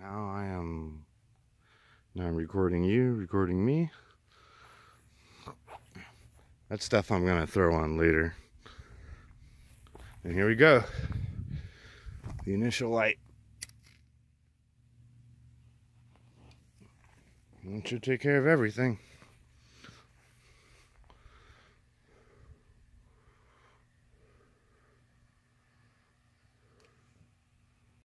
Now I am, now I'm recording you, recording me. That's stuff I'm gonna throw on later. And here we go. The initial light. you should take care of everything.